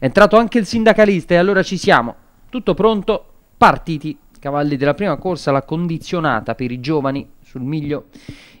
È entrato anche il sindacalista e allora ci siamo. Tutto pronto, partiti. Cavalli della prima corsa, la condizionata per i giovani sul miglio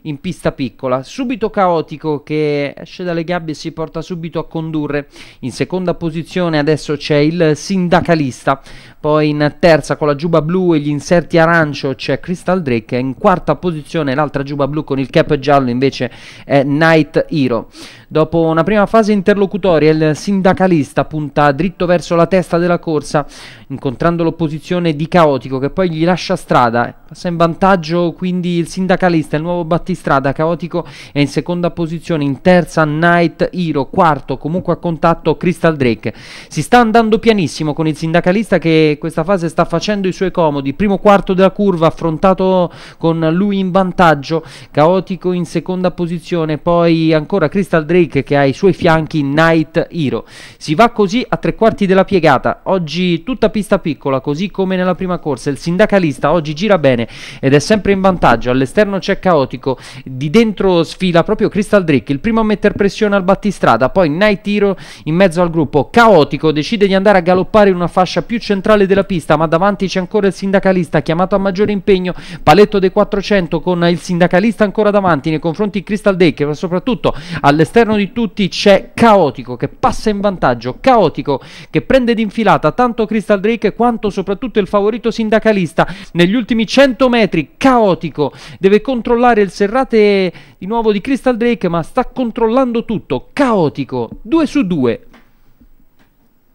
in pista piccola. Subito caotico che esce dalle gabbie e si porta subito a condurre. In seconda posizione adesso c'è il sindacalista, poi in terza con la giuba blu e gli inserti arancio c'è Crystal Drake, in quarta posizione l'altra giuba blu con il cap giallo invece è Night Hero. Dopo una prima fase interlocutoria il sindacalista punta dritto verso la testa della corsa incontrando l'opposizione di Caotico che poi gli lascia strada, passa in vantaggio quindi il sindacalista, il nuovo Battista strada caotico è in seconda posizione, in terza Night Hero, quarto comunque a contatto Crystal Drake. Si sta andando pianissimo con il sindacalista che questa fase sta facendo i suoi comodi, primo quarto della curva affrontato con lui in vantaggio, caotico in seconda posizione, poi ancora Crystal Drake che ha i suoi fianchi Night Hero. Si va così a tre quarti della piegata, oggi tutta pista piccola così come nella prima corsa, il sindacalista oggi gira bene ed è sempre in vantaggio, all'esterno c'è caotico, di dentro sfila proprio Crystal Drake, il primo a mettere pressione al battistrada, poi Night Naitiro in mezzo al gruppo, caotico, decide di andare a galoppare in una fascia più centrale della pista, ma davanti c'è ancora il sindacalista chiamato a maggiore impegno, paletto dei 400 con il sindacalista ancora davanti nei confronti di Crystal Drake, ma soprattutto all'esterno di tutti c'è caotico che passa in vantaggio, caotico che prende d'infilata tanto Crystal Drake quanto soprattutto il favorito sindacalista negli ultimi 100 metri, caotico, deve controllare il servizio serrate di nuovo di Crystal Drake, ma sta controllando tutto, caotico, 2 su 2.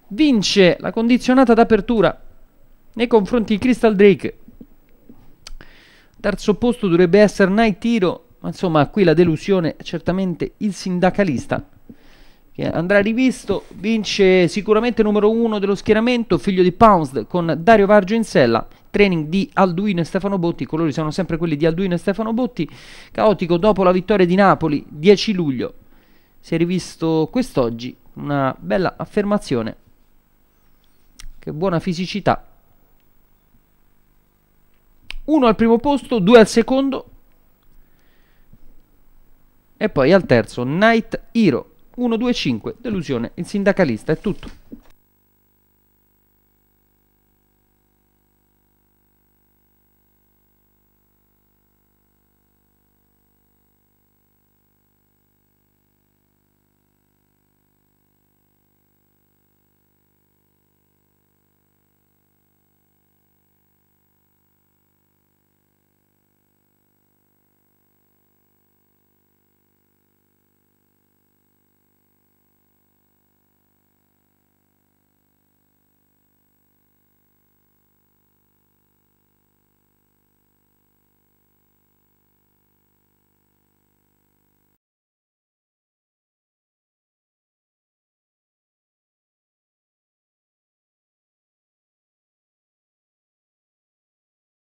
Vince la condizionata d'apertura nei confronti di Crystal Drake. Terzo posto dovrebbe essere Night Tiro, ma insomma qui la delusione è certamente il sindacalista che andrà rivisto, vince sicuramente numero uno dello schieramento, figlio di Pounced con Dario Vargio in sella, training di Alduino e Stefano Botti, i colori sono sempre quelli di Alduino e Stefano Botti, caotico dopo la vittoria di Napoli 10 luglio, si è rivisto quest'oggi, una bella affermazione, che buona fisicità, Uno al primo posto, due al secondo e poi al terzo Night Hero. 125, delusione, il sindacalista, è tutto.